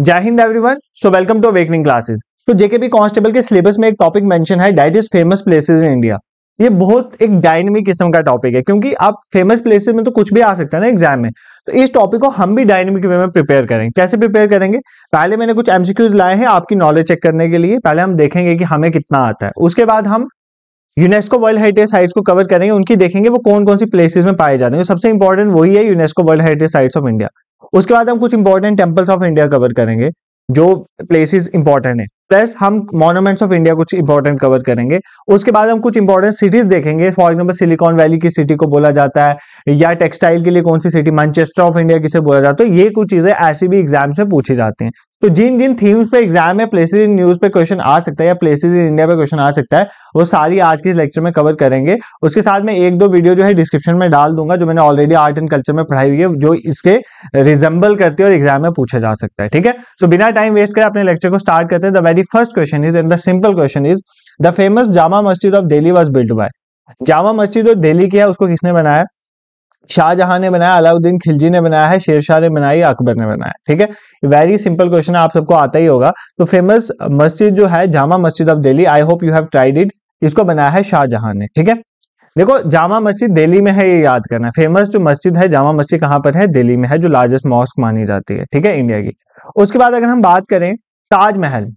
जय हिंद everyone so welcome to awakening classes तो जेकेबी कांस्टेबल के सिलेबस में एक टॉपिक मेंशन है that is famous places in India ये बहुत एक डायनेमिक किस्म का टॉपिक है क्योंकि आप फेमस प्लेसेस में तो कुछ भी आ सकता है ना एग्जाम में तो इस टॉपिक को हम भी डायनेमिक वे में प्रिपेयर करेंगे कैसे प्रिपेयर करेंगे पहले मैंने कुछ एमसीक्यूज लाए हैं आपकी नॉलेज चेक करने के लिए पहले हम देखेंगे कि हमें कितना आता है उसके बाद हम यूनेस्को वर्ल्ड हेरिटेज साइट्स को कवर करेंगे उनकी देखेंगे वो कौन कौन सी प्लेसेज में पाए जाते हैं सबसे इंपॉर्टेंट वही है UNESCO world heritage sites of India उसके बाद हम कुछ important temples of India cover करेंगे जो प्लेसेस इंपॉर्टेंट है प्लस हम मॉन्यूमेंट्स ऑफ इंडिया कुछ इंपॉर्टेंट कवर करेंगे उसके बाद हम कुछ इंपॉर्टेंट सिटीज देखेंगे फॉर एग्जांपल सिलिकॉन वैली की सिटी को बोला जाता है या टेक्सटाइल के लिए कौन सी सिटी मैनचेस्टर ऑफ इंडिया किसे बोला जाता है तो ये कुछ चीजें ऐसी भी एग्जाम से पूछी जाती हैं तो जिन जिन थीम्स पे एग्जाम है प्लेसेज इन न्यूज पे क्वेश्चन आ सकता है या प्लेसेज इन इंडिया पे क्वेश्चन आ सकता है वो सारी आज के लेक्चर में कवर करेंगे उसके साथ में एक दो वीडियो जो है डिस्क्रिप्शन में डाल दूंगा जो मैंने ऑलरेडी आर्ट एंड कल्चर में पढ़ाई हुई है जो इसके रिजेंबल करती है और एग्जाम में पूछा जा सकता है ठीक है सो बिना टाइम वेस्ट कर अपने लेक्चर को स्टार्ट करते हैं the very first question is and the simple question is the famous jama masjid of delhi was built by Jama Masjid जो दिल्ली की है उसको किसने बनाया शाहजहां ने बनाया अलाउद्दीन खिलजी ने बनाया है शेरशाह ने बनाई अकबर ने बनाया ठीक है वेरी सिंपल क्वेश्चन आप सबको आता ही होगा तो फेमस मस्जिद जो है Jama Masjid of Delhi I hope you have tried it इसको बनाया है शाहजहां ने ठीक है देखो जामा मस्जिद दिल्ली में है ये याद करना फेमस जो मस्जिद है जामा मस्जिद कहां पर है दिल्ली में है जो लार्जेस्ट मॉस्क मानी जाती है ठीक है इंडिया की उसके बाद अगर हम बात करें ताजमहल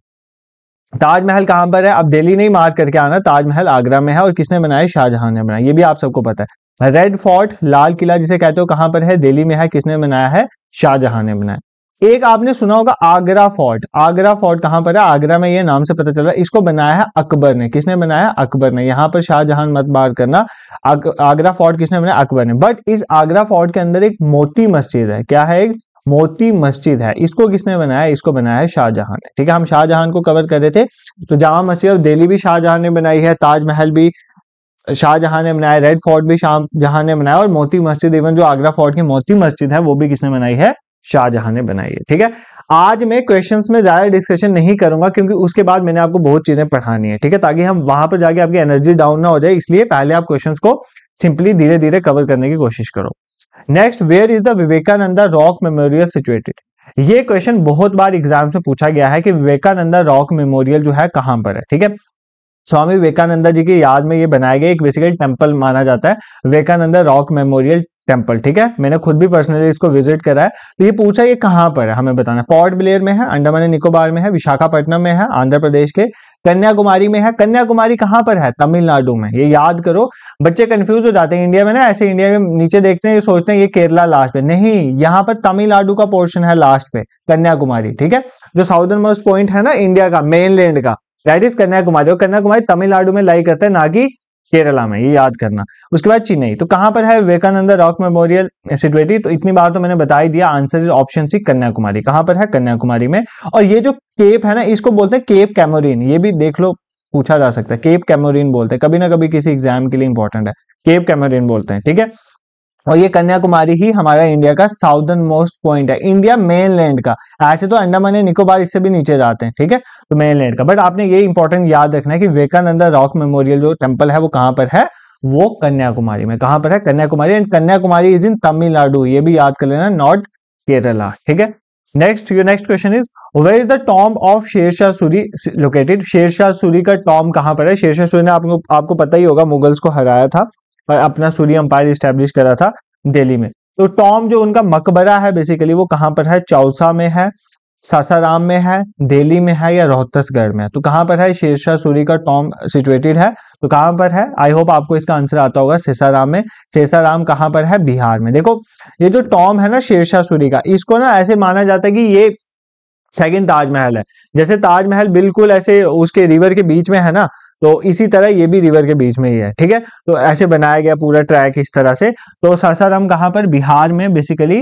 ताजमहल कहां पर है अब दिल्ली नहीं मार करके आना ताजमहल आगरा में है और किसने बनाया शाहजहां ने बनाया ये भी आप सबको पता है रेड फोर्ट लाल किला जिसे कहते हो कहां पर है दिल्ली में है किसने बनाया है शाहजहां ने बनाया एक आपने सुना होगा आगरा फोर्ट आगरा फोर्ट कहां पर है आगरा में ये नाम से पता चला इसको बनाया है अकबर ने किसने बनाया अकबर ने यहां पर शाहजहां मत बार करना आग, आगरा फोर्ट किसने बनाया अकबर ने बट इस आगरा फोर्ट के अंदर एक मोती मस्जिद है क्या है एक मोती मस्जिद है इसको किसने बनाया इसको बनाया है शाहजहां ने ठीक है हम शाहजहां को कवर कर रहे थे तो जामा मस्जिद दिल्ली भी शाहजहां ने बनाई है ताजमहल भी शाहजहां ने बनाया रेड फोर्ट भी शाहजहां ने बनाया और मोती मस्जिद इवन जो आगरा फोर्ट की मोती मस्जिद है वो भी किसने बनाई है शाहजहां ने बनाई है ठीक है आज मैं क्वेश्चंस में ज्यादा डिस्कशन नहीं करूंगा क्योंकि उसके बाद मैंने आपको बहुत चीजें पढ़ानी है ठीक है ताकि हम वहां पर जाके आपकी एनर्जी डाउन ना हो जाए इसलिए पहले आप क्वेश्चंस को सिंपली धीरे धीरे कवर करने की कोशिश करो next where is the Vivekananda rock memorial situated ये क्वेश्चन बहुत बार एग्जाम में पूछा गया है कि विवेकानंदा रॉक मेमोरियल जो है कहां पर है ठीक है स्वामी विवेकानंदा जी की याद में ये बनाया गया एक बेसिकल टेम्पल माना जाता है विवेकानंदा रॉक मेमोरियल टेम्पल ठीक है मैंने खुद भी पर्सनली इसको विजिट करा है तो ये पूछा ये कहाँ पर है हमें बताना पोर्ट ब्लेयर में है अंडमान निकोबार में है विशाखापट्टनम में है आंध्र प्रदेश के कन्याकुमारी में है कन्याकुमारी कहाँ पर है तमिलनाडु में ये याद करो बच्चे कंफ्यूज हो जाते हैं इंडिया में ना ऐसे इंडिया में नीचे देखते हैं ये सोचते हैं ये केरला लास्ट पे नहीं यहाँ पर तमिलनाडु का पोर्शन है लास्ट पे कन्याकुमारी ठीक है जो साउदर्न मोस्ट पॉइंट है ना इंडिया का मेनलैंड का दैट इज कन्याकुमारी और कन्याकुमारी तमिलनाडु में लाई करते हैं ना कि केरला में ये याद करना उसके बाद चेन्नई तो कहां पर है विवेकानंद रॉक मेमोरियल सिटुएटेड तो इतनी बार तो मैंने बता ही दिया answer is option C Kanyakumari कहां पर है कन्याकुमारी में और ये जो केप है ना इसको बोलते हैं केप कैमोरिन ये भी देख लो पूछा जा सकता है केप कैमोरिन बोलते हैं कभी ना कभी किसी एग्जाम के लिए इंपॉर्टेंट है केप कैमोरिन बोलते हैं ठीक है और ये कन्याकुमारी ही हमारा इंडिया का साउदर्न मोस्ट पॉइंट है इंडिया मेन लैंड का ऐसे तो अंडमान एंड निकोबार इससे भी नीचे जाते हैं ठीक है तो मेन लैंड का बट आपने ये इंपॉर्टेंट याद रखना है कि विवेकानंदा रॉक मेमोरियल जो टेम्पल है वो कहां पर है वो कन्याकुमारी में कहां पर है Kanyakumari and Kanyakumari is in Tamil Nadu ये भी याद कर लेना नॉट केरला ठीक है next your next question is where is the tomb of Sher Shah Suri located Sher Shah Suri का टॉम कहां पर है शेरशाह सूरी ने आपको आपको पता ही होगा मुगल्स को हराया था अपना सूर्य अंपायर स्टैब्लिश करा था दिल्ली में तो टॉम जो उनका मकबरा है बेसिकली वो कहाँ पर है चौसा में है सासाराम में है दिल्ली में है या रोहतसगढ़ में है तो कहाँ पर है शेरशाह सूरी का टॉम सिचुएटेड है तो कहाँ पर है आई होप आपको इसका आंसर आता होगा सेसाराम में सेसाराम कहाँ पर है बिहार में देखो ये जो टॉम है ना शेरशाह सूरी का इसको ना ऐसे माना जाता है कि ये सेकेंड ताजमहल है जैसे ताजमहल बिल्कुल ऐसे उसके रिवर के बीच में है ना तो इसी तरह ये भी रिवर के बीच में ही है ठीक है तो ऐसे बनाया गया पूरा ट्रैक इस तरह से तो सासाराम कहाँ पर बिहार में बेसिकली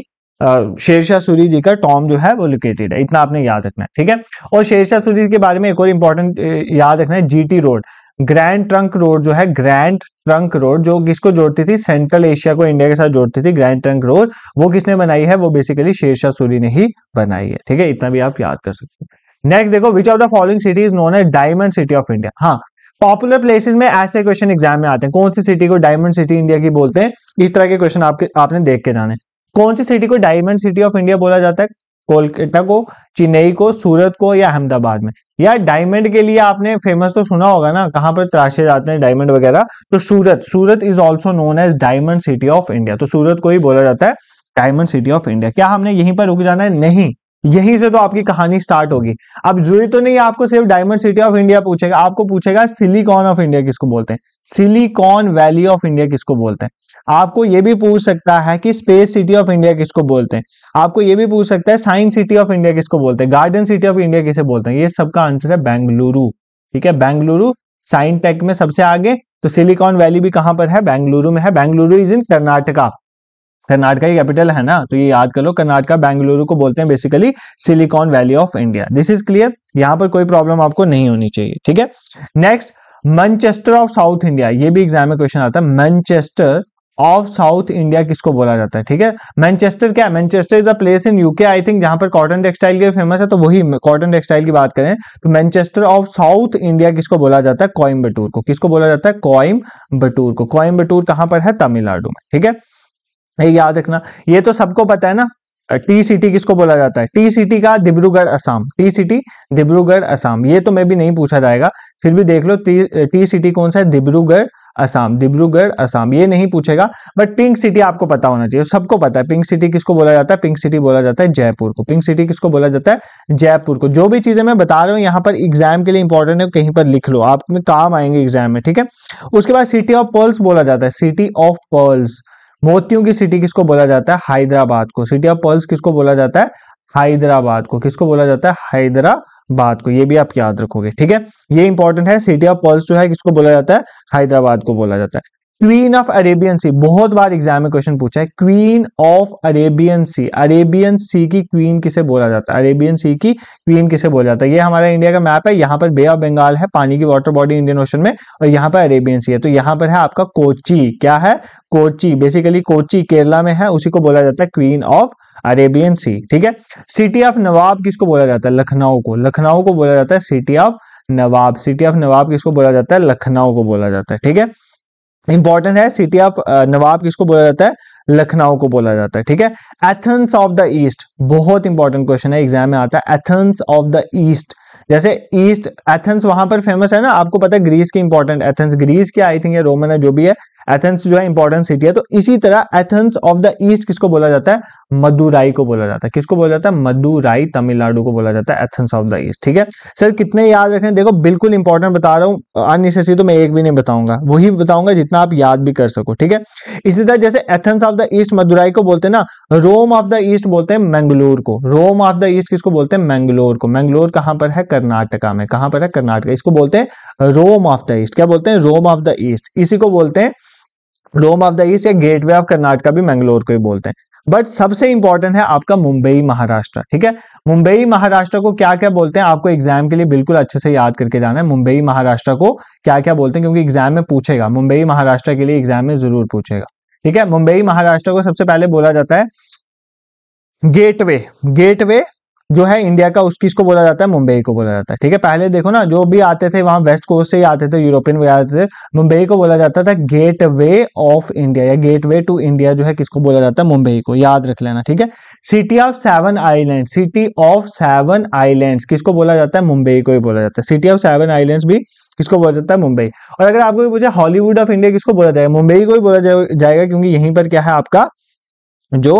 शेरशाह सूरी जी का टॉम जो है वो लोकेटेड है इतना आपने याद रखना है ठीक है और शेरशाह सूरी के बारे में एक और इम्पोर्टेंट याद रखना है G road grand trunk road जो है ग्रैंड ट्रंक रोड जो किसको जोड़ती थी सेंट्रल एशिया को इंडिया के साथ जोड़ती थी ग्रैंड ट्रंक रोड वो किसने बनाई है वो बेसिकली शेरशाह सूरी ने ही बनाई है ठीक है इतना भी आप याद कर सकते हैं नेक्स्ट देखो which of the following city is known as diamond city of India हाँ पॉपुलर प्लेसेस में ऐसे क्वेश्चन एग्जाम में आते हैं कौन सी सिटी को डायमंड सिटी इंडिया की बोलते हैं इस तरह के क्वेश्चन आपके आपने देख के जाने कौन सी सिटी को डायमंड सिटी ऑफ इंडिया बोला जाता है कोलकाता को चेन्नई को सूरत को या अहमदाबाद में या डायमंड के लिए आपने फेमस तो सुना होगा ना कहां पर तराशे जाते हैं डायमंड वगैरह तो Surat Surat is also known as diamond city of India तो सूरत को ही बोला जाता है डायमंड सिटी ऑफ इंडिया क्या हमने यहीं पर रुक जाना है नहीं यहीं से तो आपकी कहानी स्टार्ट होगी अब जरूरी तो नहीं आपको सिर्फ डायमंड सिटी ऑफ इंडिया पूछेगा आपको पूछेगा सिलिकॉन ऑफ इंडिया किसको बोलते हैं सिलिकॉन वैली ऑफ इंडिया किसको बोलते हैं आपको ये भी पूछ सकता है कि स्पेस सिटी ऑफ इंडिया किसको बोलते हैं आपको ये भी पूछ सकता है साइंस सिटी ऑफ इंडिया किसको बोलते हैं गार्डन सिटी ऑफ इंडिया किसे बोलते हैं ये सबका आंसर है बेंगलुरु ठीक है बेंगलुरु साइंटेक में सबसे आगे तो सिलिकॉन वैली भी कहां पर है बेंगलुरु में है बेंगलुरु इज इन कर्नाटका कर्नाटका ही कैपिटल है ना तो ये याद कर लो कर्नाटका बेंगलुरु को बोलते हैं basically Silicon Valley of India this is clear यहां पर कोई प्रॉब्लम आपको नहीं होनी चाहिए ठीक है next Manchester of south India ये भी एग्जाम में क्वेश्चन आता है मैनचेस्टर ऑफ साउथ इंडिया किसको बोला जाता है ठीक है मैनचेस्टर क्या Manchester is a place in UK I think जहां पर कॉटन टेक्सटाइल के फेमस है तो वही कॉटन टेक्सटाइल की बात करें तो मैनचेस्टर ऑफ साउथ इंडिया किसको बोला जाता है कोयम को किसको बोला जाता है कोयम को कोयम कहां पर है तमिलनाडु में ठीक है ये याद रखना ये तो सबको पता है ना टी सिटी किसको बोला जाता है टी सिटी का डिब्रूगढ़ असम टी सिटी डिब्रूगढ़ असम ये तो मैं भी नहीं पूछा जाएगा फिर भी देख लो टी सिटी कौन सा है डिब्रूगढ़ असम डिब्रूगढ़ असम ये नहीं पूछेगा बट पिंक सिटी आपको पता होना चाहिए सबको पता है पिंक सिटी किसको बोला जाता है पिंक सिटी बोला जाता है जयपुर को पिंक सिटी किसको बोला जाता है जयपुर को जो भी चीजें मैं बता रहा हूँ यहाँ पर एग्जाम के लिए इंपॉर्टेंट है कहीं पर लिख लो आप में काम आएंगे एग्जाम में ठीक है उसके बाद सिटी ऑफ पर्ल्स बोला जाता है सिटी ऑफ पर्ल्स मोतियों की सिटी किसको बोला जाता है हैदराबाद को सिटी ऑफ पर्ल्स किसको बोला जाता है हैदराबाद को किसको बोला जाता है हैदराबाद को ये भी आप याद रखोगे ठीक है ये इंपॉर्टेंट है सिटी ऑफ पर्ल्स जो है किसको बोला जाता है हैदराबाद को बोला जाता है क्वीन ऑफ अरेबियन सी बहुत बार एग्जाम में क्वेश्चन पूछा है queen of Arabian sea Arabian sea की क्वीन किसे बोला जाता है अरेबियन सी की क्वीन किसे बोला जाता है ये हमारा इंडिया का मैप है यहाँ पर बे ऑफ बंगाल है पानी की वाटर बॉडी इंडियन ओशन में और यहाँ पर अरेबियन सी है तो यहाँ पर है आपका कोची क्या है कोची बेसिकली कोची केरला में है उसी को बोला जाता है क्वीन ऑफ अरेबियन सी ठीक है सिटी ऑफ नवाब किसको बोला जाता है लखनऊ को लखनऊ को बोला जाता है city of nawab city of nawab किसको बोला जाता है लखनऊ को बोला जाता है ठीक है इंपॉर्टेंट है सिटी ऑफ नवाब किसको बोला जाता है लखनऊ को बोला जाता है ठीक है एथेंस ऑफ द ईस्ट बहुत इंपॉर्टेंट क्वेश्चन है एग्जाम में आता है एथेंस ऑफ द ईस्ट जैसे ईस्ट एथेंस वहां पर फेमस है ना आपको पता है ग्रीस की इंपॉर्टेंट एथेंस ग्रीस की आई थिंक रोमन है जो भी है एथेंस जो है इंपॉर्टेंट सिटी है तो इसी तरह एथेंस ऑफ द ईस्ट किसको बोला जाता है मदुराई को बोला जाता है किसको बोला जाता है मदुराई तमिलनाडु को बोला जाता है एथेंस ऑफ द ईस्ट ठीक है सर कितने याद रखें देखो बिल्कुल इंपॉर्टेंट बता रहा हूं अननेसेसरी तो मैं एक भी नहीं बताऊंगा वही बताऊंगा जितना आप याद भी कर सको ठीक है इसी तरह जैसे Athens of the east Madurai को बोलते हैं ना रोम ऑफ द ईस्ट बोलते हैं मैंगलोर को रोम ऑफ द ईस्ट किसको बोलते हैं मैंगलोर को मैंगलोर कहां पर है कर्नाटका में कहां पर है कर्नाटका इसको बोलते हैं रोम ऑफ द ईस्ट क्या बोलते हैं रोम ऑफ द ईस्ट इसी को बोलते हैं डोम ऑफ द ईस्ट या गेटवे ऑफ कर्नाटका भी मैंगलोर को ही बोलते हैं बट सबसे इंपॉर्टेंट है आपका मुंबई महाराष्ट्र ठीक है मुंबई महाराष्ट्र को क्या क्या बोलते हैं आपको एग्जाम के लिए बिल्कुल अच्छे से याद करके जाना है मुंबई महाराष्ट्र को क्या क्या बोलते हैं क्योंकि एग्जाम में पूछेगा मुंबई महाराष्ट्र के लिए एग्जाम में जरूर पूछेगा ठीक है मुंबई महाराष्ट्र को सबसे पहले बोला जाता है गेटवे गेटवे जो है इंडिया का उस किसको बोला जाता है मुंबई को बोला जाता है ठीक है पहले देखो ना जो भी आते थे वहां वेस्ट कोस्ट से ही आते थे यूरोपियन वगैरह आते थे मुंबई को बोला जाता था गेट वे ऑफ इंडिया या गेट वे टू इंडिया जो है किसको बोला जाता है मुंबई को याद रख लेना ठीक है city of seven island city of seven island किसको बोला जाता है मुंबई को ही बोला जाता है सिटी ऑफ सेवन आईलैंड भी किसको बोला जाता है मुंबई और अगर आपको पूछा हॉलीवुड ऑफ इंडिया किसको बोला जाएगा मुंबई को ही बोला जाएगा क्योंकि यहीं पर क्या है आपका जो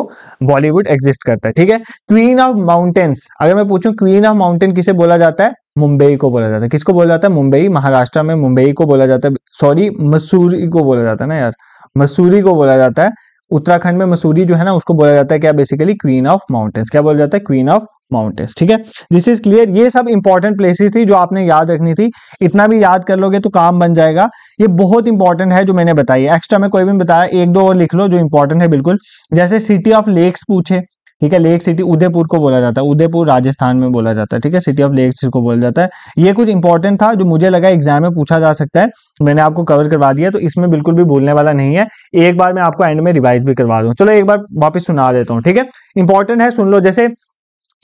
बॉलीवुड एग्जिस्ट करता है ठीक है क्वीन ऑफ माउंटेन्स अगर मैं पूछूं क्वीन ऑफ माउंटेन किसे बोला जाता है मुंबई को बोला जाता है किसको बोला जाता है मुंबई महाराष्ट्र में मुंबई को बोला जाता है सॉरी मसूरी को बोला जाता है ना यार मसूरी को बोला जाता है उत्तराखंड में मसूरी जो है ना उसको बोला जाता है क्या बेसिकली क्वीन ऑफ माउंटेन्स क्या बोला जाता है क्वीन ऑफ माउंटेन्स ठीक है दिस इज क्लियर ये सब इंपॉर्टेंट प्लेसेस थी जो आपने याद रखनी थी इतना भी याद कर लोगे तो काम बन जाएगा ये बहुत इंपॉर्टेंट है जो मैंने बताई एक्स्ट्रा में कोई भी बताया एक दो और लिख लो जो इंपॉर्टेंट है बिल्कुल जैसे सिटी ऑफ लेक्स पूछे ठीक है लेक सिटी उदयपुर को बोला जाता है उदयपुर राजस्थान में बोला जाता है ठीक है सिटी ऑफ लेक को बोला जाता है ये कुछ इंपॉर्टेंट था जो मुझे लगा एग्जाम में पूछा जा सकता है मैंने आपको कवर करवा दिया तो इसमें बिल्कुल भी भूलने वाला नहीं है एक बार मैं आपको एंड में रिवाइज भी करवा दूँ चलो एक बार वापस सुना देता हूँ ठीक है इंपॉर्टेंट है सुन लो जैसे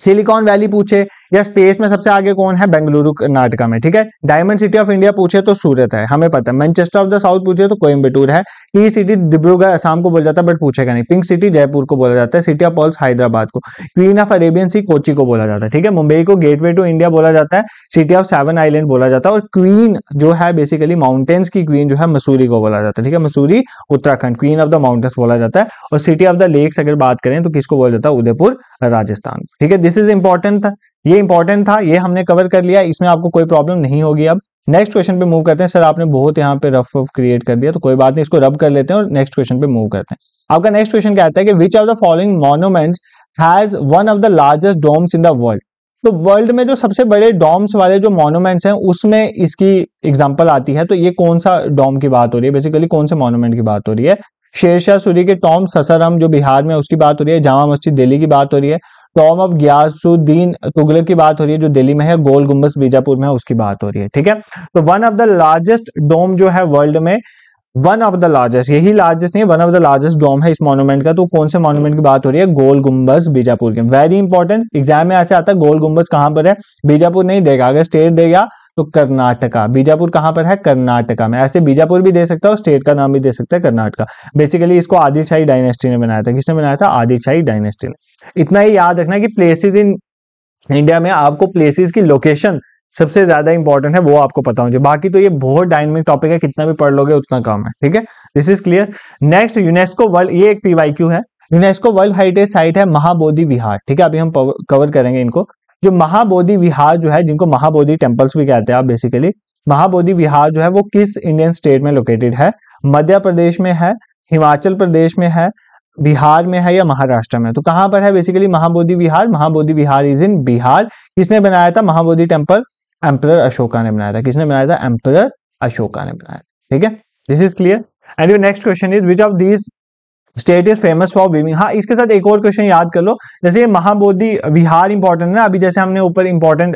सिलिकॉन वैली पूछे या स्पेस में सबसे आगे कौन है बेंगलुरु कर्नाटका में ठीक है डायमंड सिटी ऑफ इंडिया पूछे तो सूरत है हमें पता है मैनचेस्टर ऑफ द साउथ पूछे तो कोयम्बटूर है ई सिटी डिब्रूगढ़ आसाम को बोला जाता है बट पूछेगा नहीं पिंक सिटी जयपुर को बोला जाता है सिटी ऑफ पॉल्स हैदराबाद को queen of Arabian sea Kochi को बोला जाता है ठीक है मुंबई को वे टू इंडिया बोला जाता है सिटी ऑफ सेवन आईलैंड बोला जाता है और क्वीन जो है बेसिकली माउंटेन्स की क्वीन जो है मसूरी को बोला जाता है ठीक है Mussoorie Uttarakhand queen of the mountains बोला जाता है और सिटी ऑफ द लेक्स अगर बात करें तो किसको बोला जाता है उदयपुर राजस्थान ठीक है दिस इज इंपॉर्टेंट था ये इंपॉर्टेंट था ये हमने कवर कर लिया इसमें आपको कोई प्रॉब्लम नहीं होगी अब नेक्स्ट क्वेश्चन पे मूव करते हैं सर आपने बहुत यहाँ पे रफ ऑफ क्रिएट कर दिया तो कोई बात नहीं इसको रब कर लेते हैं और नेक्स्ट क्वेश्चन पे मूव करते हैं आपका नेक्स्ट क्वेश्चन क्या आता है कि which of the following monuments has one of the largest domes in the world तो वर्ल्ड में जो सबसे बड़े डॉम्स वाले जो मोनूमेंट्स हैं उसमें इसकी एग्जाम्पल आती है तो ये कौन सा डॉम की बात हो रही है बेसिकली कौन से मोनूमेंट की बात हो रही है शेरशाह सूरी के टॉम ससरम जो बिहार में उसकी बात हो रही है जामा मस्जिद दिल्ली की बात हो रही है टॉम ऑफ ग्यासुद्दीन तुगलक की बात हो रही है जो दिल्ली में है गोल गुम्बस बीजापुर में है उसकी बात हो रही है ठीक है तो one of the largest dome जो है वर्ल्ड में वन ऑफ द लार्जेस्ट यही लार्जेस्ट नहीं one of the largest dome है इस मॉन्यूमेंट का तो कौन से मॉन्यूमेंट की बात हो रही है गोल गुम्बस बीजापुर के वेरी इंपॉर्टेंट एग्जाम में ऐसे आता है गोल गुम्बस कहां पर है बीजापुर नहीं देगा अगर स्टेट देगा तो कर्नाटका बीजापुर कहां पर है कर्नाटका में ऐसे बीजापुर भी दे सकता हूँ स्टेट का नाम भी दे सकता है कर्नाटका बेसिकली इसको आदिशाही डायनेस्टी ने बनाया था किसने बनाया था आदिशाही डायनेस्टी ने इतना ही याद रखना कि प्लेसेस इन इंडिया में आपको प्लेसेस की लोकेशन सबसे ज्यादा इंपॉर्टेंट है वो आपको पता होना चाहिए बाकी तो ये बहुत डायनेमिक टॉपिक है कितना भी पढ़ लोगे उतना काम है ठीक है this is clear next UNESCO world ये एक पीवाई है यूनेस्को वर्ल्ड हेरिटेज साइट है महाबोधि विहार ठीक है अभी हम कवर करेंगे इनको जो महाबोधि विहार जो है जिनको महाबोधि टेम्पल्स भी कहते हैं आप बेसिकली महाबोधि विहार जो है वो किस इंडियन स्टेट में लोकेटेड है मध्य प्रदेश में है हिमाचल प्रदेश में है बिहार में है या महाराष्ट्र में तो कहां पर है basically Mahabodhi Vihar Mahabodhi Vihar is in Bihar किसने बनाया था महाबोधि टेम्पल एम्पर अशोका ने बनाया था किसने बनाया था एम्पर अशोका ने बनाया ठीक है this is clear and your next question is which of these state is famous for weaving हाँ इसके साथ एक और क्वेश्चन याद कर लो जैसे ये महाबोधि विहार इंपॉर्टेंट है ना अभी जैसे हमने ऊपर important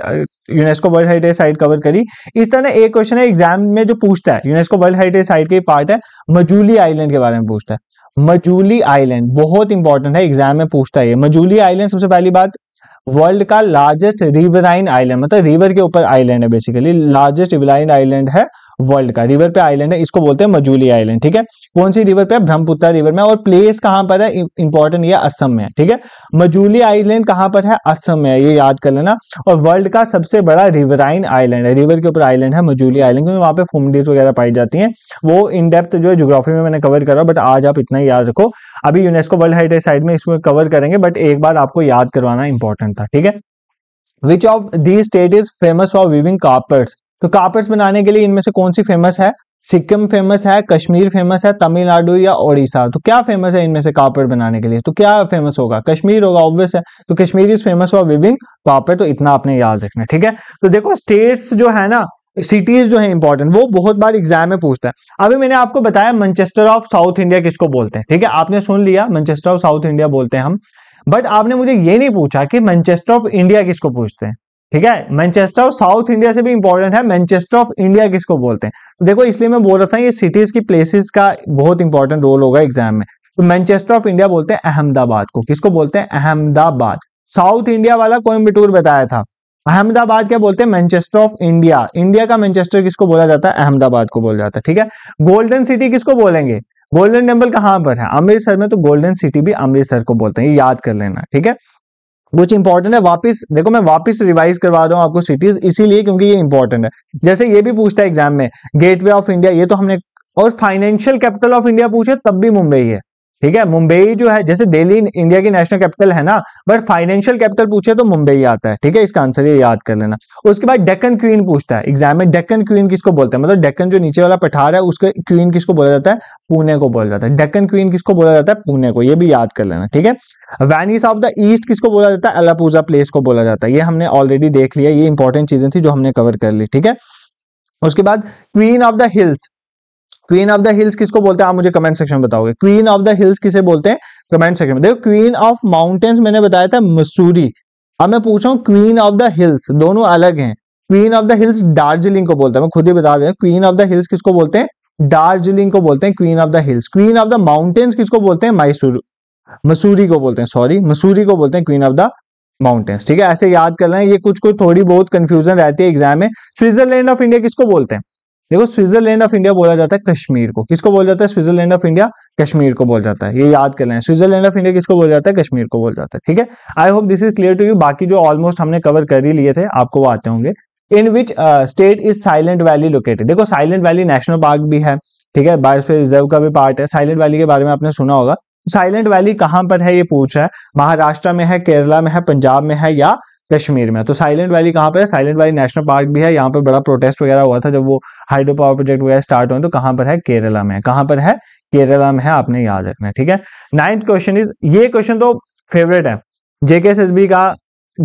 UNESCO world heritage site cover करी इस तरह एक क्वेश्चन है एग्जाम में जो पूछता है यूनेस्को वर्ल्ड हेरिटेज साइट का पार्ट है मजूली आइलैंड के बारे में पूछता है मजूली आइलैंड बहुत इंपॉर्टेंट है एग्जाम में पूछता है मजूली आइलैंड सबसे पहली बात वर्ल्ड का लार्जेस्ट रिवराइन आइलैंड मतलब रिवर के ऊपर आइलैंड है बेसिकली लार्जेस्ट रिवराइन आइलैंड है वर्ल्ड का रिवर पे आइलैंड है इसको बोलते हैं मजूली आइलैंड ठीक है कौन सी रिवर पे है ब्रह्मपुत्र रिवर में और प्लेस कहां पर है इंपॉर्टेंट ये असम में ठीक है मजूली आइलैंड कहां पर है असम में है ये याद कर लेना और वर्ल्ड का सबसे बड़ा रिवराइन आइलैंड है रिवर के ऊपर आइलैंड है मजूली आइलैंड क्योंकि वहां पर फूमडीज वगैरह पाई जाती है वो इन डेप्थ जो है जोग्राफी में मैंने कवर करा बट आज आप इतना याद रखो अभी यूनेस्को वर्ल्ड हेरिटेज साइड में इसमें कवर करेंगे बट एक बार आपको याद करवाना इंपॉर्टेंट था ठीक है which of these state is famous for weaving carpets? तो कार्पेट्स बनाने के लिए इनमें से कौन सी फेमस है सिक्किम फेमस है कश्मीर फेमस है तमिलनाडु या ओडिशा तो क्या फेमस है इनमें से कार्पेट बनाने के लिए तो क्या फेमस होगा कश्मीर होगा ऑब्वियस है तो Kashmir is famous for weaving carpet तो इतना आपने याद रखना ठीक है तो देखो स्टेट्स जो है ना सिटीज जो है इंपॉर्टेंट वो बहुत बार एग्जाम में पूछता है अभी मैंने आपको बताया मंचेस्टर ऑफ साउथ इंडिया किसको बोलते हैं ठीक है आपने सुन लिया मंचेस्टर ऑफ साउथ इंडिया बोलते हैं हम बट आपने मुझे ये नहीं पूछा कि मंचेस्टर ऑफ इंडिया किसको पूछते हैं ठीक है मैनचेस्टर ऑफ साउथ इंडिया से भी इंपॉर्टेंट है मैनचेस्टर ऑफ इंडिया किसको बोलते हैं तो देखो इसलिए मैं बोल रहा था ये सिटीज की प्लेसेस का बहुत इंपॉर्टेंट रोल होगा एग्जाम में तो मैनचेस्टर ऑफ इंडिया बोलते हैं अहमदाबाद को किसको बोलते हैं अहमदाबाद साउथ इंडिया वाला कोयम्बटूर बताया था अहमदाबाद क्या बोलते हैं मैनचेस्टर ऑफ इंडिया इंडिया का मैनचेस्टर किसको बोला जाता है अहमदाबाद को बोला जाता है ठीक है गोल्डन सिटी किसको बोलेंगे गोल्डन टेम्पल कहां पर है अमृतसर में तो गोल्डन सिटी भी अमृतसर को बोलते हैं याद कर लेना ठीक है कुछ इंपॉर्टेंट है वापस देखो मैं वापस रिवाइज करवा रहा हूँ आपको सिटीज इसीलिए क्योंकि ये इंपॉर्टेंट है जैसे ये भी पूछता है एग्जाम में गेटवे ऑफ इंडिया ये तो हमने और फाइनेंशियल कैपिटल ऑफ इंडिया पूछे तब भी मुंबई है ठीक है मुंबई जो है जैसे दिल्ली इंडिया की नेशनल कैपिटल है ना बट फाइनेंशियल कैपिटल पूछे तो मुंबई आता है ठीक है इसका आंसर ये याद कर लेना उसके बाद डेक्कन क्वीन पूछता है एग्जाम में डेक्कन क्वीन किसको बोलते हैं मतलब डेक्कन जो नीचे वाला पठार है उसके क्वीन किसको बोला जाता है पुणे को बोला जाता है डेक्कन क्वीन किसको बोला जाता है पुणे को यह भी याद कर लेना ठीक है वैनिस ऑफ द ईस्ट किसको बोला जाता है अलापूजा प्लेस को बोला जाता है ये हमने ऑलरेडी देख लिया ये इंपॉर्टेंट चीजें थी जो हमने कवर कर ली ठीक है उसके बाद queen of the hills queen of the hills किसको बोलते हैं आप मुझे कमेंट सेक्शन में बताओगे क्वीन ऑफ द हिल्स किसे बोलते हैं कमेंट सेक्शन में देखो क्वीन ऑफ माउंटेन्स मैंने बताया था मसूरी अब मैं पूछ रहा हूँ क्वीन ऑफ द हिल्स दोनों अलग हैं queen of the hills Darjeeling को बोलते हैं मैं खुद ही बता दें क्वीन ऑफ द हिल्स किसको बोलते हैं दार्जिलिंग को बोलते हैं queen of the hills queen of the mountains किसको बोलते हैं मैसूर मसूरी को बोलते हैं सॉरी मसूरी को बोलते हैं क्वीन ऑफ द माउंटेन्स ठीक है ऐसे याद कर लें ये कुछ कुछ थोड़ी बहुत कंफ्यूजन रहती है एग्जाम में स्विट्जरलैंड ऑफ इंडिया किसको बोलते हैं देखो स्विट्जरलैंड ऑफ इंडिया बोला जाता है कश्मीर को किसको बोला जाता है स्विट्जरलैंड ऑफ इंडिया कश्मीर को बोल जाता है ये याद कर लें स्विट्जरलैंड ऑफ इंडिया किसको बोल जाता है कश्मीर को बोल जाता है ठीक है I hope this is clear to you बाकी जो ऑलमोस्ट हमने कवर कर ही लिए थे आपको वो आते होंगे in which state is Silent Valley located देखो साइलेंट वैली नेशनल पार्क भी है ठीक है बायोस्फीयर रिजर्व का भी पार्ट है साइलेंट वैली के बारे में आपने सुना होगा साइलेंट वैली कहां पर है ये पूछ रहा है महाराष्ट्र में है केरला में है पंजाब में है या कश्मीर में तो साइलेंट वैली कहाँ पर है साइलेंट वैली नेशनल पार्क भी है यहाँ पर बड़ा प्रोटेस्ट वगैरह हुआ था जब वो हाइड्रो पावर प्रोजेक्ट वगैरह स्टार्ट हुए तो कहाँ पर है केरला में कहाँ पर है केरला में है आपने याद रखना ठीक है नाइन्थ क्वेश्चन इज ये क्वेश्चन तो फेवरेट है जेके का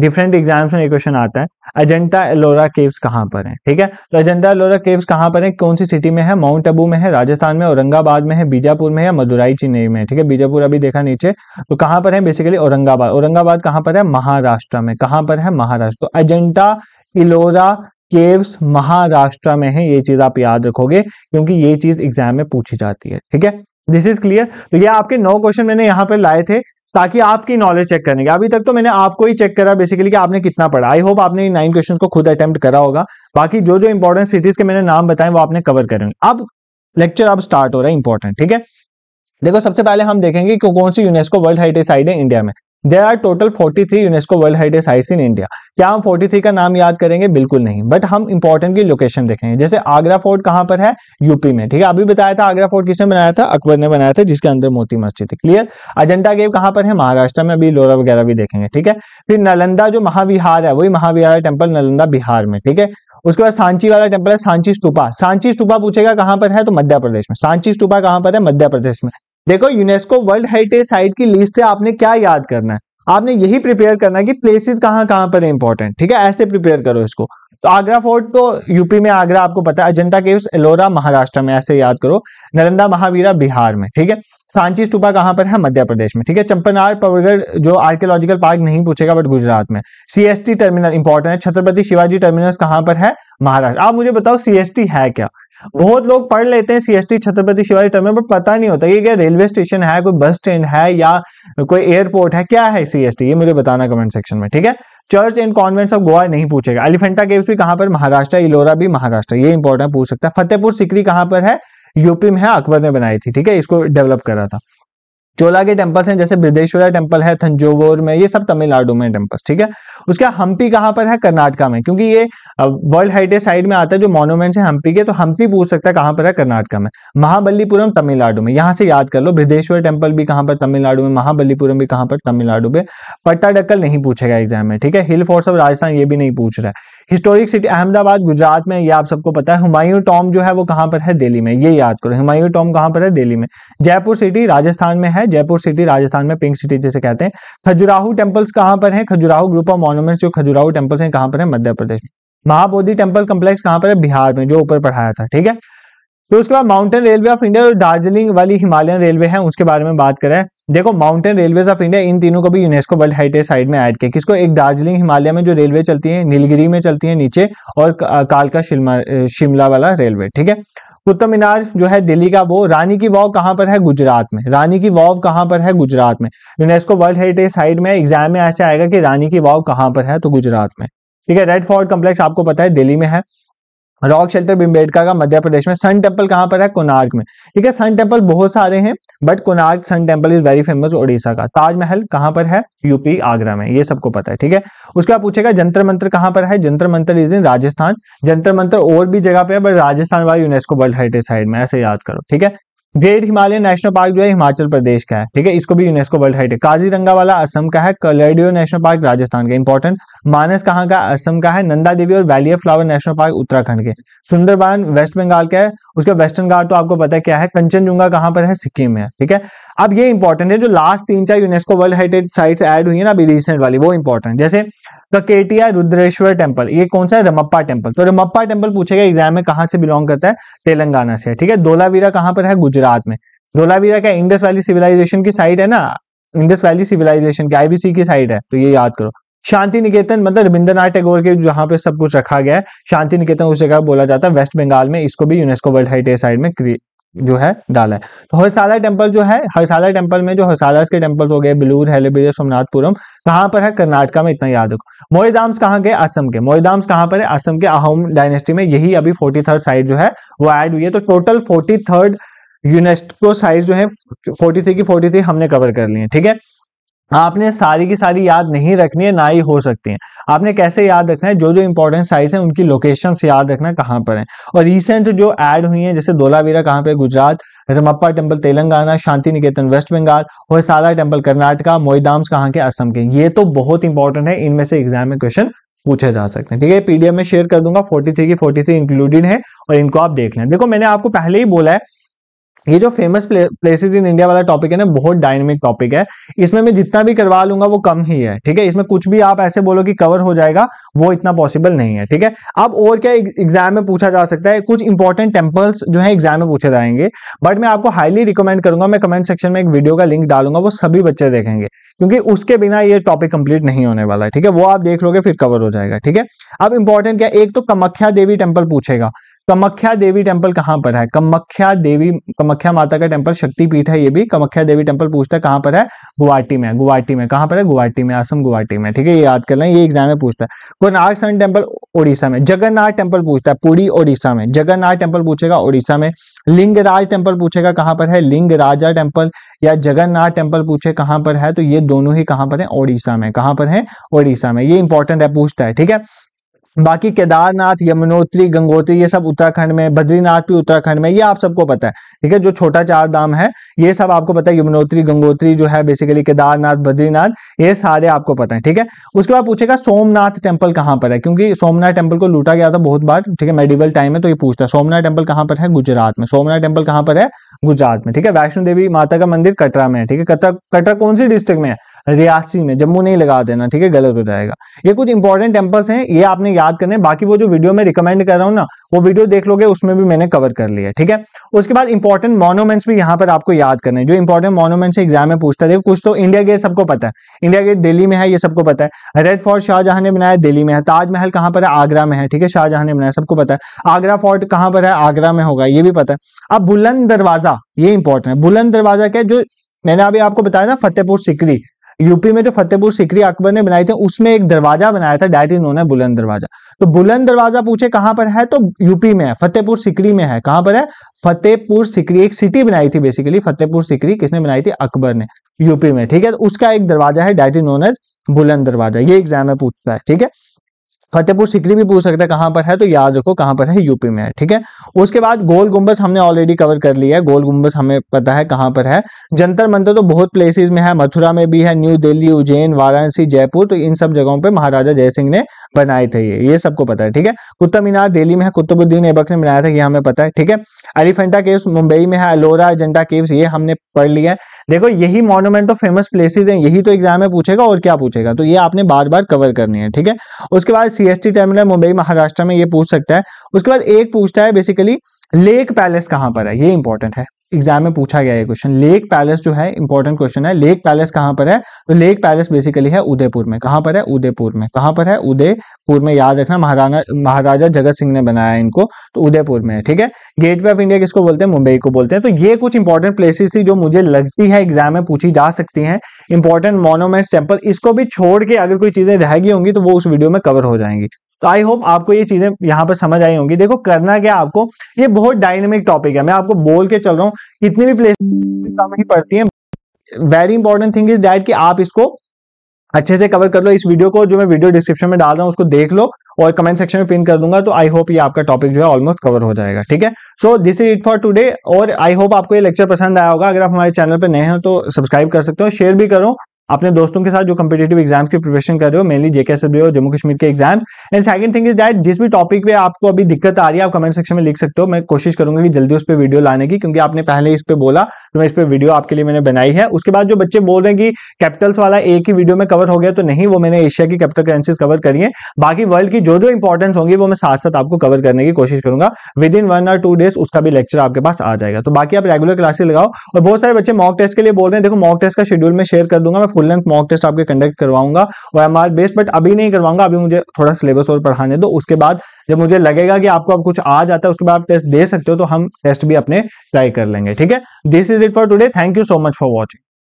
डिफरेंट एग्जाम्स में ये क्वेश्चन आता है अजंता एलोरा केव्स कहाँ पर है ठीक है तो अजंता एलोरा केव्स कहाँ पर है कौन सी सिटी में है माउंट अबू में है राजस्थान में औरंगाबाद में है बीजापुर में या मदुराई चेन्नई में ठीक है बीजापुर अभी देखा नीचे तो कहाँ पर है बेसिकली औरंगाबाद औरंगाबाद कहाँ पर है महाराष्ट्र में कहाँ पर है महाराष्ट्र तो अजंता इलोरा केव्स महाराष्ट्र में है ये चीज आप याद रखोगे क्योंकि ये चीज एग्जाम में पूछी जाती है ठीक है दिस इज क्लियर तो ये आपके नौ क्वेश्चन मैंने यहाँ पर लाए थे ताकि आपकी नॉलेज चेक करेंगे अभी तक तो मैंने आपको ही चेक करा बेसिकली कि आपने कितना पढ़ा आई होप आपने नाइन क्वेश्चन को खुद अटेम्प्ट करा होगा बाकी जो जो इंपॉर्टेंट सिटीज के मैंने नाम बताए वो आपने कवर करेंगे अब लेक्चर अब स्टार्ट हो रहा है इंपॉर्टेंट ठीक है देखो सबसे पहले हम देखेंगे कौन सी यूनेस्को वर्ल्ड हेरिटेज साइट है इंडिया में there are total 43 three UNESCO world heritage sites in India क्या हम 43 का नाम याद करेंगे बिल्कुल नहीं बट हम इंपॉर्टेंट की लोकेशन देखेंगे जैसे आगरा फोर्ट कहां पर है यूपी में ठीक है अभी बताया था आगरा फोर्ट किसने बनाया था अकबर ने बनाया था जिसके अंदर मोती मस्जिद थी क्लियर अजंटा गेव कहां पर है महाराष्ट्र में अभी लोरा वगैरह भी देखेंगे ठीक है फिर नलंदा जो महाविहार है वही महाविहार टेम्पल नलंदा बिहार में ठीक है उसके बाद सांची वाला टेम्पल है सांची स्तूपा सांची स्तूपा पूछेगा कहां पर है तो मध्य प्रदेश में सांची स्तूपा कहां पर है मध्य प्रदेश में देखो यूनेस्को वर्ल्ड हेरिटेज साइट की लिस्ट है आपने क्या याद करना है आपने यही प्रिपेयर करना है कि प्लेसेस कहाँ कहाँ पर है इंपॉर्टेंट ठीक है ऐसे प्रिपेयर करो इसको तो आगरा फोर्ट तो यूपी में आगरा आपको पता है अजंता केव्स एलोरा महाराष्ट्र में ऐसे याद करो नरंदा महावीरा बिहार में ठीक है सांची स्टूपा कहाँ पर है मध्य प्रदेश में ठीक है चंपनार पवरगढ़ जो आर्कियोलॉजिकल पार्क नहीं पूछेगा बट गुजरात में सीएसटी टर्मिनल इंपॉर्टेंट है छत्रपति शिवाजी टर्मिनल कहाँ पर है महाराष्ट्र आप मुझे बताओ सीएसटी है क्या बहुत लोग पढ़ लेते हैं सीएसटी छत्रपति शिवाजी टर्मिनल पर पता नहीं होता ये क्या रेलवे स्टेशन है कोई बस स्टैंड है या कोई एयरपोर्ट है क्या है सीएसटी ये मुझे बताना कमेंट सेक्शन में ठीक है church and convents of Goa नहीं पूछेगा एलिफेंटा केव्स भी कहां पर महाराष्ट्र इलोरा भी महाराष्ट्र ये इंपॉर्टेंट पूछ सकता है फतेहपुर सिकरी कहां पर है यूपी में है अकबर ने बनाई थी ठीक है इसको डेवलप करा था चोला के टेम्पल्स हैं जैसे बृदेश्वरा टेम्पल है थंजोवर में ये सब तमिलनाडु में टेम्पल्स ठीक है उसके हम्पी कहाँ पर है कर्नाटका में क्योंकि ये वर्ल्ड हेरिटेज साइड में आता है जो मॉन्यूमेंट्स है हम्पी के तो हम्पी पूछ सकता है कहाँ पर है कर्नाटका में महाबलीपुरम तमिलनाडु में यहाँ से याद कर लो बृदेश्वर टेम्पल भी कहाँ पर तमिलनाडु में महाबलीपुरम भी कहाँ पर तमिलनाडु में पट्टाडक्कल नहीं पूछेगा एग्जाम में ठीक है हिल फोर्स ऑफ राजस्थान ये भी नहीं पूछ रहा है हिस्टोरिक सिटी अहमदाबाद गुजरात में ये आप सबको पता है हुमायूं टॉम जो है वो कहाँ पर है दिल्ली में ये याद करो हुमायूं टॉम कहाँ पर है दिल्ली में जयपुर सिटी राजस्थान में है है जयपुर सिटी राजस्थान में पिंक सिटी जैसे कहते हैं खजुराहू टेम्पल्स कहां पर है खजुराहू ग्रुप ऑफ मॉन्यूमेंट्स जो खजुराहू टेम्पल्स हैं कहां पर है मध्य प्रदेश में महाबोधि टेम्पल कम्प्लेक्स कहां पर है बिहार में जो ऊपर पढ़ाया था ठीक है तो उसके बाद माउंटेन रेलवे ऑफ इंडिया और दार्जिलिंग वाली हिमालयन रेलवे है उसके बारे में बात करें देखो माउंटेन रेलवे ऑफ इंडिया इन तीनों को भी यूनेस्को वर्ल्ड हेरिटेज साइट में ऐड किया किसको एक दार्जिलिंग हिमालय में जो रेलवे चलती है नीलगिरी में चलती है नीचे और कालका शिमला वाला रेलवे ठीक है कुतुब मीनार जो है दिल्ली का वो रानी की वाव कहाँ पर है गुजरात में रानी की वाव कहाँ पर है गुजरात में यूनेस्को वर्ल्ड हेरिटेज साइट में एग्जाम में ऐसे आएगा कि रानी की वाव कहाँ पर है तो गुजरात में ठीक है रेड फोर्ट कॉम्प्लेक्स आपको पता है दिल्ली में है रॉक शेल्टर बिम्बेडका का मध्य प्रदेश में सन टेम्पल कहां पर है कोनार्क में ठीक है सन टेम्पल बहुत सारे हैं but Konark sun temple is very famous Orissa का ताजमहल कहां पर है यूपी आगरा में ये सबको पता है ठीक है उसके बाद पूछेगा जंतर मंत्र कहां पर है जंतर मंत्र इज इन राजस्थान जंतर मंत्र और भी जगह पे है बट राजस्थान वाला यूनेस्को वर्ल्ड हेरिटेज साइड में ऐसे याद करो ठीक है ग्रेट हिमालयन नेशनल पार्क जो है हिमाचल प्रदेश का है ठीक है इसको भी यूनेस्को वर्ल्ड है काजीरंगा वाला असम का है कलर्डियो नेशनल पार्क राजस्थान का इंपॉर्टेंट मानस कहाँ का असम का है नंदा देवी और valley of flower national park Uttarakhand के सुंदरबान वेस्ट बंगाल का है उसका वेस्टर्न गार्ड तो आपको पता है क्या है कंचनजुंगा कहां पर है सिक्किम में ठीक है अब ये इंपॉर्टेंट है जो लास्ट तीन चार UNESCO world heritage site add हुई है ना अभी रिसेंट वाली वो इंपॉर्टेंट जैसे द केटिया रुद्रेश्वर टेम्पल ये कौन सा है रमप्पा टेम्पल तो रमप्पा टेम्पल पूछेगा एग्जाम में कहां से बिलोंग करता है तेलंगाना से ठीक है धोलावीरा कहाँ पर है गुजरात में धोलावीरा क्या इंडस वैली सिविलाइजेशन की साइट है ना इंडस वैली सिविलाइजेशन की आईबीसी की साइट है तो ये याद करो शांति निकेतन मतलब रविंद्रनाथ टैगोर के जहां पे सब कुछ रखा गया है शांति निकेतन उस जगह बोला जाता है वेस्ट बंगाल में इसको भी यूनेस्को वर्ल्ड हेरिटेज साइट में जो है डाला है तो हरसाला टेम्पल जो है हरसाला टेम्पल में जो हरसालास के टेम्पल हो गए बिलूर हेलेबिर सोमनाथपुरम कहां पर है कर्नाटका में इतना याद रखो मोहिदाम्स कहाँ गए असम के मोहिदाम्स कहां पर है असम के अहोम डायनेस्टी में यही अभी फोर्टी थर्ड साइड जो है वो एड हुई है तो total forty third UNESCO site जो है फोर्टी की फोर्टी हमने कवर कर ली है ठीक है आपने सारी की सारी याद नहीं रखनी है ना ही हो सकती है आपने कैसे याद रखना है जो जो इंपॉर्टेंट साइट्स हैं उनकी लोकेशन याद रखना कहाँ पर है और रिसेंट जो ऐड हुई हैं जैसे धोलावीरा कहाँ पे गुजरात रमप्पा टेम्पल तेलंगाना शांति निकेतन वेस्ट बंगाल और सारा टेम्पल कर्नाटका मोईदाम्स कहाँ के असम के ये तो बहुत इंपॉर्टेंट है इनमें से एग्जाम में क्वेश्चन पूछे जा सकते हैं ठीक है पीडीएफ में शेयर कर दूंगा 43 की 43 इंक्लूडेड है और इनको आप देख लें देखो मैंने आपको पहले ही बोला है ये जो फेमस प्लेसेस इन इंडिया वाला टॉपिक है ना बहुत डायनेमिक टॉपिक है इसमें मैं जितना भी करवा लूंगा वो कम ही है ठीक है इसमें कुछ भी आप ऐसे बोलो कि कवर हो जाएगा वो इतना पॉसिबल नहीं है ठीक है अब और क्या एग्जाम में पूछा जा सकता है कुछ इंपॉर्टेंट टेम्पल्स जो है एग्जाम में पूछे जाएंगे बट मैं आपको हाईली रिकमेंड करूंगा मैं कमेंट सेक्शन में एक वीडियो का लिंक डालूंगा वो सभी बच्चे देखेंगे क्योंकि उसके बिना ये टॉपिक कंप्लीट नहीं होने वाला है ठीक है वो आप देख लोगे फिर कवर हो जाएगा ठीक है अब इंपॉर्टेंट क्या एक तो कमख्या देवी टेम्पल पूछेगा कमख्या देवी टेम्पल कहां पर है कमख्या देवी कमख्या माता का टेम्पल शक्तिपीठ है ये भी कमख्या देवी टेम्पल पूछता है कहां पर है गुवाहाटी में गुवाहाटी में कहां पर है गुवाहाटी में असम गुवाहाटी में ठीक है ये याद कर लें ये एग्जाम में पूछता है कोनार्क सन टेम्पल ओडिशा में जगन्नाथ टेम्पल पूछता है पूरी ओडिशा में जगन्नाथ टेम्पल पूछेगा ओडिशा में लिंगराज टेम्पल पूछेगा कहाँ पर है लिंग राजा टेम्पल या जगन्नाथ टेम्पल पूछे कहां पर है तो ये दोनों ही कहां पर है ओडिशा में कहां पर है ओडिशा में ये इंपॉर्टेंट है पूछता है ठीक है बाकी केदारनाथ यमुनोत्री गंगोत्री ये सब उत्तराखंड में बद्रीनाथ भी उत्तराखंड में ये आप सबको पता है ठीक है जो छोटा चार धाम है ये सब आपको पता है यमुनोत्री गंगोत्री जो है बेसिकली केदारनाथ बद्रीनाथ ये सारे आपको पता है ठीक है उसके बाद पूछेगा सोमनाथ टेम्पल कहां पर है क्योंकि सोमनाथ टेम्पल को लूटा गया था बहुत बार ठीक है मेडिवल टाइम में तो ये पूछता है सोमनाथ टेम्पल कहाँ पर है गुजरात में सोमनाथ टेम्पल कहाँ पर है गुजरात में ठीक है वैष्णो देवी माता का मंदिर कटरा में है ठीक है कटरा कटरा कौन सी डिस्ट्रिक्ट में है रियासी में जम्मू नहीं लगा देना ठीक है गलत हो जाएगा ये कुछ इंपॉर्टेंट टेम्पल्स हैं ये आपने याद करने बाकी वो जो वीडियो में रिकमेंड कर रहा हूँ ना वो वीडियो देख लोगे उसमें भी मैंने कवर कर लिया ठीक है उसके बाद इंपॉर्टेंट मोनोमेंट्स भी यहाँ पर आपको याद करने जो इंपॉर्टेंट मोनोमेंट्स एग्जाम में पूछता है कुछ तो इंडिया गेट सबको पता है इंडिया गेट दिल्ली में है ये सबको पता है रेड फोर्ट शाहजहां ने बनाया दिल्ली में है ताजमहल कहाँ पर है आगरा में है ठीक है शाहजहां ने बनाया सबको पता है आगरा फोर्ट कहाँ पर है आगरा में होगा ये भी पता है अब बुलंद दरवाजा दरवाजा ये इंपॉर्टेंट है बुलंद दरवाजा क्या जो मैंने अभी आपको बताया ना फतेहपुर सिकरी यूपी में जो फतेहपुर सिकरी अकबर ने बनाई थी उसमें एक दरवाजा बनाया था डायरेक्ट इन्होंने बुलंद दरवाजा तो बुलंद दरवाजा पूछे कहां पर है तो यूपी में है फतेहपुर सिकरी में है कहां पर है फतेहपुर सिकरी एक सिटी बनाई थी बेसिकली फतेहपुर सिकरी किसने बनाई थी अकबर ने यूपी में ठीक है तो उसका एक दरवाजा है डायरेक्ट इन्होंने बुलंद दरवाजा ये एग्जाम में पूछता है ठीक है फतेहपुर सिकरी भी पूछ सकते हैं कहां पर है तो याद रखो कहां पर है यूपी में है ठीक है उसके बाद गोल गुंबस हमने ऑलरेडी कवर कर लिया है गोल गुम्बस हमें पता है कहां पर है जंतर मंतर तो बहुत प्लेसेस में है मथुरा में भी है न्यू दिल्ली उज्जैन वाराणसी जयपुर तो इन सब जगहों पर महाराजा जय ने बनाए थे ये ये सबको पता है ठीक है कुतुब मीनार दिल्ली में है कुतुबुद्दीन एबक ने बनाया था ये हमें पता है ठीक है एलिफेंटा केव्स मुंबई में है अलोरा एजेंडा केव्स ये हमने पढ़ लिया है देखो यही मॉन्यूमेंट तो फेमस प्लेसेज है यही तो एग्जाम में पूछेगा और क्या पूछेगा तो ये आपने बार बार कवर करनी है ठीक है उसके बाद सीएसटी टर्मिनल मुंबई महाराष्ट्र में ये पूछ सकता है उसके बाद एक पूछता है बेसिकली लेक पैलेस कहां पर है ये इंपॉर्टेंट है एग्जाम में पूछा गया है क्वेश्चन लेक पैलेस जो है इंपॉर्टेंट क्वेश्चन है लेक पैलेस कहां पर है तो लेक पैलेस बेसिकली है उदयपुर में कहां पर है उदयपुर में कहां पर है उदयपुर में याद रखना महाराणा महाराजा जगत सिंह ने बनाया इनको तो उदयपुर में ठीक है गेटवे ऑफ इंडिया किसको बोलते हैं मुंबई को बोलते हैं तो ये कुछ इंपॉर्टेंट प्लेसेस थी जो मुझे लगती है एग्जाम में पूछी जा सकती है इंपॉर्टेंट मोनोमेंट्स टेम्पल इसको भी छोड़ के अगर कोई चीजें रह गई होंगी तो वो उस वीडियो में कवर हो जाएंगी तो आई होप आपको ये चीजें यहाँ पर समझ आई होंगी देखो करना क्या आपको ये बहुत डायनेमिक टॉपिक है मैं आपको बोल के चल रहा हूँ कितनी भी प्लेस कम ही पड़ती है very important thing is that कि आप इसको अच्छे से कवर कर लो इस वीडियो को जो मैं वीडियो डिस्क्रिप्शन में डाल रहा हूँ उसको देख लो और कमेंट सेक्शन में पिन कर दूंगा तो आई होप ये आपका टॉपिक जो है ऑलमोस्ट कवर हो जाएगा ठीक है so this is it for today और आई होप आपको ये लेक्चर पसंद आया होगा अगर आप हमारे चैनल पर नए हो तो सब्सक्राइब कर सकते हो शेयर भी करो अपने दोस्तों के साथ जो कम्पिटेटिव एग्जाम्स की प्रिपरेशन कर रहे हो मेनली जेके सब हो जम्मू कश्मीर के exam and second thing is that जिस भी टॉपिक पे आपको अभी दिक्कत आ रही है आप कमेंट सेक्शन में लिख सकते हो मैं कोशिश करूंगा कि जल्दी उस पर वीडियो लाने की क्योंकि आपने पहले इस पर बोला तो मैं इस पर वीडियो आपके लिए मैंने बनाई है उसके बाद जो बच्चे बोल रहे हैं कि कैपिटल्स वाला एक ही वीडियो में कवर हो गया तो नहीं वो मैंने एशिया की कैपिटल करेंसीज कवर करी है बाकी वर्ल्ड की जो जो इंपॉर्टेंस होंगी वो मैं साथ साथ आपको कवर करने की कोशिश करूंगा विद इन वन और टू डेज उसका भी लेक्चर आपके पास आ जाएगा तो बाकी आप रेगुलर क्लासेस लगाओ और बहुत सारे बच्चे मॉक टेस्ट के लिए बोल रहे हैं देखो मॉक टेस्ट का शेड्यूल में शेयर कर दूंगा मैं full full length mock test आपके कंडक्ट करवाऊंगा वो एम बेस्ड बट अभी नहीं करवाऊंगा अभी मुझे थोड़ा सिलेबस और पढ़ाने दो उसके बाद जब मुझे लगेगा कि आपको अब कुछ आ जाता है उसके बाद आप टेस्ट दे सकते हो तो हम टेस्ट भी अपने ट्राई कर लेंगे ठीक है this is it for today thank you so much for watching